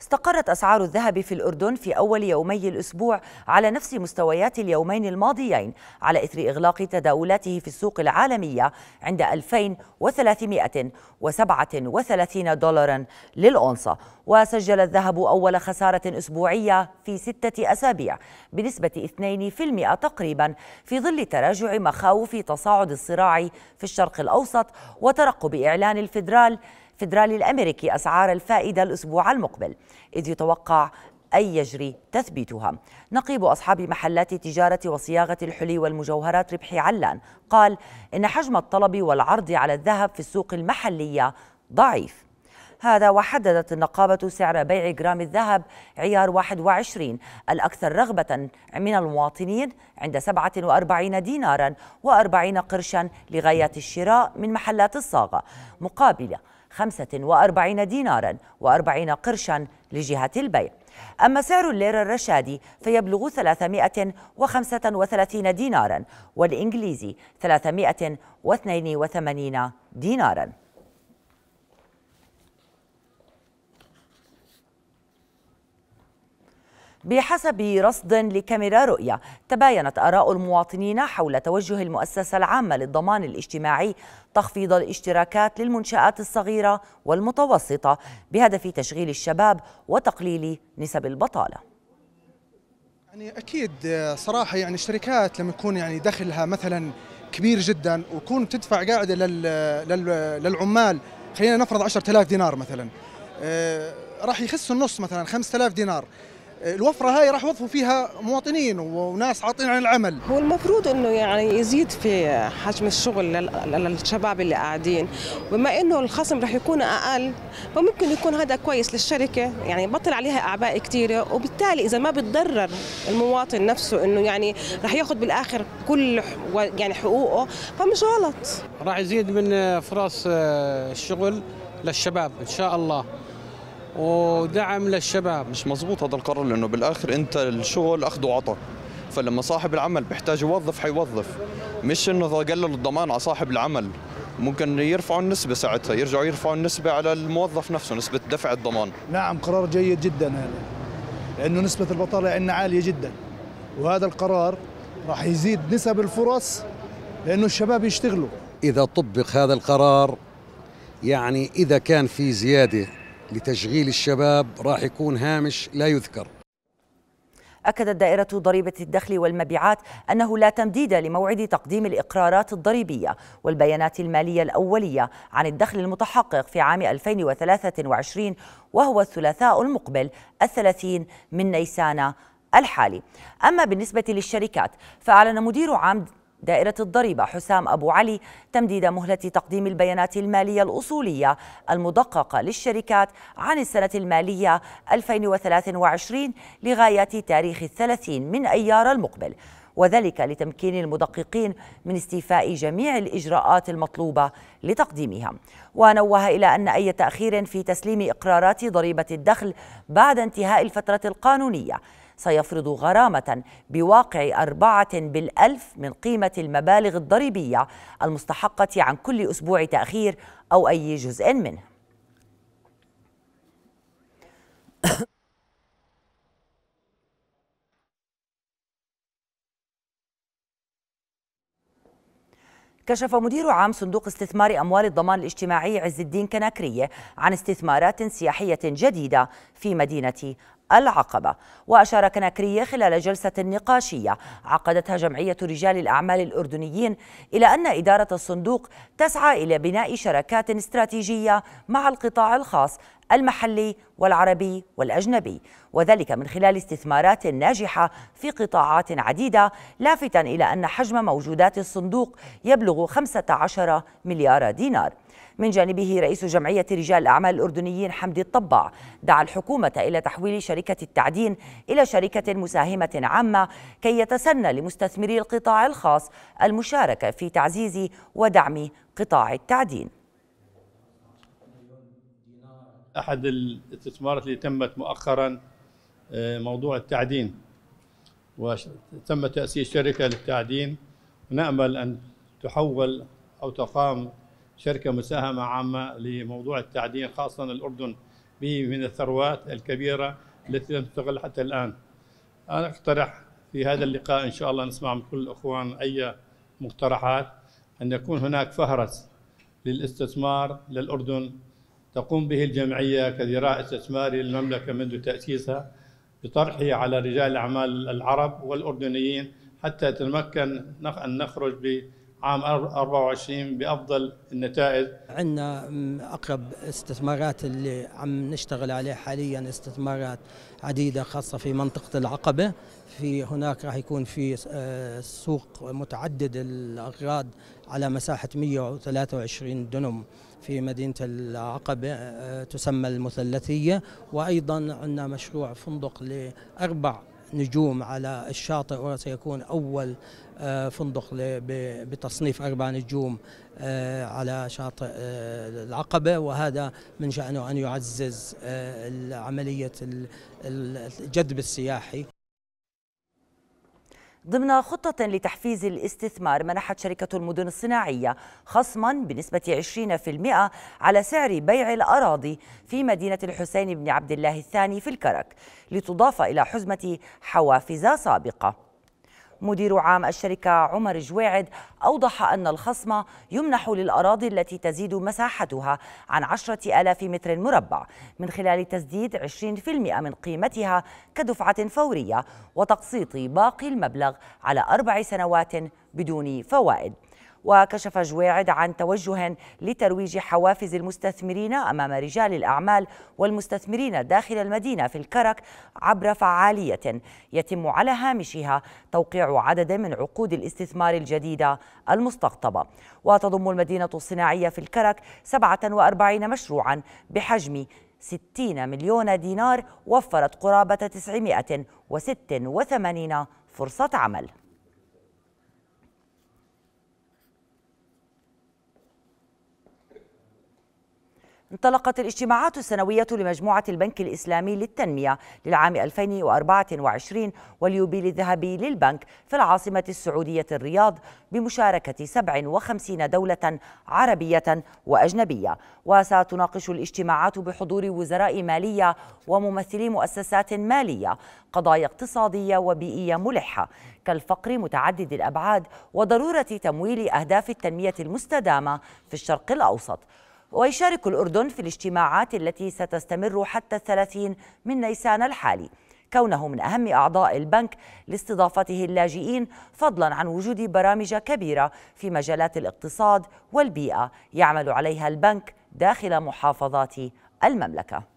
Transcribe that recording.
استقرت أسعار الذهب في الأردن في أول يومي الأسبوع على نفس مستويات اليومين الماضيين على إثر إغلاق تداولاته في السوق العالمية عند 2337 دولارا للأونصة وسجل الذهب أول خسارة أسبوعية في ستة أسابيع بنسبة 2% تقريبا في ظل تراجع مخاوف تصاعد الصراع في الشرق الأوسط وترقب إعلان الفدرال الفيدرالي الأمريكي أسعار الفائدة الأسبوع المقبل إذ يتوقع أن يجري تثبيتها نقيب أصحاب محلات التجارة وصياغة الحلي والمجوهرات ربحي علان قال إن حجم الطلب والعرض على الذهب في السوق المحلية ضعيف هذا وحددت النقابة سعر بيع جرام الذهب عيار 21 الأكثر رغبة من المواطنين عند 47 دينارا و40 قرشا لغاية الشراء من محلات الصاغة مقابلة 45 دينارا و40 قرشا لجهة البيع أما سعر الليرة الرشادي فيبلغ 335 دينارا والإنجليزي 382 دينارا بحسب رصد لكاميرا رؤية تباينت آراء المواطنين حول توجه المؤسسة العامة للضمان الاجتماعي تخفيض الاشتراكات للمنشآت الصغيرة والمتوسطة بهدف تشغيل الشباب وتقليل نسب البطالة يعني اكيد آه، صراحه يعني الشركات لما يكون يعني دخلها مثلا كبير جدا ويكون تدفع قاعده لل للعمال خلينا نفرض 10000 دينار مثلا آه، راح يخسوا النص مثلا 5000 دينار الوفره هاي راح وظفوا فيها مواطنين وناس عاطين عن العمل هو المفروض انه يعني يزيد في حجم الشغل للشباب اللي قاعدين بما انه الخصم راح يكون اقل فممكن يكون هذا كويس للشركه يعني بطل عليها اعباء كثيره وبالتالي اذا ما بتضرر المواطن نفسه انه يعني راح ياخذ بالاخر كل يعني حقوقه فمش غلط راح يزيد من فرص آه، الشغل للشباب ان شاء الله ودعم للشباب مش مزبوط هذا القرار لانه بالاخر انت الشغل اخذ وعطى فلما صاحب العمل بيحتاج يوظف حيوظف مش انه قللوا الضمان على صاحب العمل ممكن يرفعوا النسبة ساعتها يرجعوا يرفعوا النسبة على الموظف نفسه نسبة دفع الضمان نعم قرار جيد جدا هذا لأنه نسبة البطالة عندنا عالية جدا وهذا القرار راح يزيد نسب الفرص لأنه الشباب يشتغلوا إذا طبق هذا القرار يعني إذا كان في زيادة لتشغيل الشباب راح يكون هامش لا يذكر أكدت دائرة ضريبة الدخل والمبيعات أنه لا تمديد لموعد تقديم الإقرارات الضريبية والبيانات المالية الأولية عن الدخل المتحقق في عام 2023 وهو الثلاثاء المقبل الثلاثين من نيسان الحالي أما بالنسبة للشركات فأعلن مدير عام دائرة الضريبة حسام أبو علي تمديد مهلة تقديم البيانات المالية الأصولية المدققة للشركات عن السنة المالية 2023 لغاية تاريخ الثلاثين من أيار المقبل وذلك لتمكين المدققين من استيفاء جميع الإجراءات المطلوبة لتقديمها ونوه إلى أن أي تأخير في تسليم إقرارات ضريبة الدخل بعد انتهاء الفترة القانونية سيفرض غرامة بواقع أربعة بالألف من قيمة المبالغ الضريبية المستحقة عن كل أسبوع تأخير أو أي جزء منه كشف مدير عام صندوق استثمار أموال الضمان الاجتماعي عز الدين كناكرية عن استثمارات سياحية جديدة في مدينة العقبة وأشار كنكرية خلال جلسة نقاشية عقدتها جمعية رجال الأعمال الأردنيين إلى أن إدارة الصندوق تسعى إلى بناء شراكات استراتيجية مع القطاع الخاص المحلي والعربي والأجنبي وذلك من خلال استثمارات ناجحة في قطاعات عديدة لافتا إلى أن حجم موجودات الصندوق يبلغ 15 مليار دينار من جانبه رئيس جمعية رجال الأعمال الأردنيين حمدي الطبع دعا الحكومة إلى تحويل شركة التعدين إلى شركة مساهمة عامة كي يتسنى لمستثمري القطاع الخاص المشاركة في تعزيز ودعم قطاع التعدين أحد الاستثمارات اللي تمت مؤخرا آه، موضوع التعدين وتم تأسيس شركة للتعدين نأمل أن تحول أو تقام شركة مساهمة عامة لموضوع التعدين خاصة الأردن به من الثروات الكبيرة التي لم تستغل حتى الآن أنا أقترح في هذا اللقاء إن شاء الله نسمع من كل الأخوان أي مقترحات أن يكون هناك فهرس للاستثمار للأردن تقوم به الجمعية كذراع استثماري للمملكة منذ تأسيسها بطرحه على رجال الأعمال العرب والأردنيين حتى تمكن أن نخرج ب عام 24 بافضل النتائج عندنا اقرب استثمارات اللي عم نشتغل عليه حاليا استثمارات عديده خاصه في منطقه العقبه في هناك راح يكون في آه، سوق متعدد الاغراض على مساحه 123 دنم في مدينه العقبه آه، تسمى المثلثيه وايضا عندنا مشروع فندق لاربع نجوم على الشاطئ وسيكون أول آه، فندق بتصنيف أربع نجوم آه، على شاطئ آه، العقبة وهذا من شأنه أن يعزز عملية الجذب السياحي ضمن خطة لتحفيز الاستثمار منحت شركة المدن الصناعية خصما بنسبة 20% على سعر بيع الأراضي في مدينة الحسين بن عبد الله الثاني في الكرك لتضاف إلى حزمة حوافز سابقة مدير عام الشركة عمر جواعد أوضح أن الخصم يمنح للأراضي التي تزيد مساحتها عن عشرة ألاف متر مربع من خلال تسديد 20% من قيمتها كدفعة فورية وتقسيط باقي المبلغ على أربع سنوات بدون فوائد وكشف جواعد عن توجه لترويج حوافز المستثمرين أمام رجال الأعمال والمستثمرين داخل المدينة في الكرك عبر فعالية يتم على هامشها توقيع عدد من عقود الاستثمار الجديدة المستقطبة وتضم المدينة الصناعية في الكرك 47 مشروعا بحجم 60 مليون دينار وفرت قرابة 986 فرصة عمل انطلقت الاجتماعات السنوية لمجموعة البنك الإسلامي للتنمية للعام 2024 واليوبيل الذهبي للبنك في العاصمة السعودية الرياض بمشاركة 57 دولة عربية وأجنبية وستناقش الاجتماعات بحضور وزراء مالية وممثلي مؤسسات مالية قضايا اقتصادية وبيئية ملحة كالفقر متعدد الأبعاد وضرورة تمويل أهداف التنمية المستدامة في الشرق الأوسط ويشارك الأردن في الاجتماعات التي ستستمر حتى الثلاثين من نيسان الحالي كونه من أهم أعضاء البنك لاستضافته اللاجئين فضلا عن وجود برامج كبيرة في مجالات الاقتصاد والبيئة يعمل عليها البنك داخل محافظات المملكة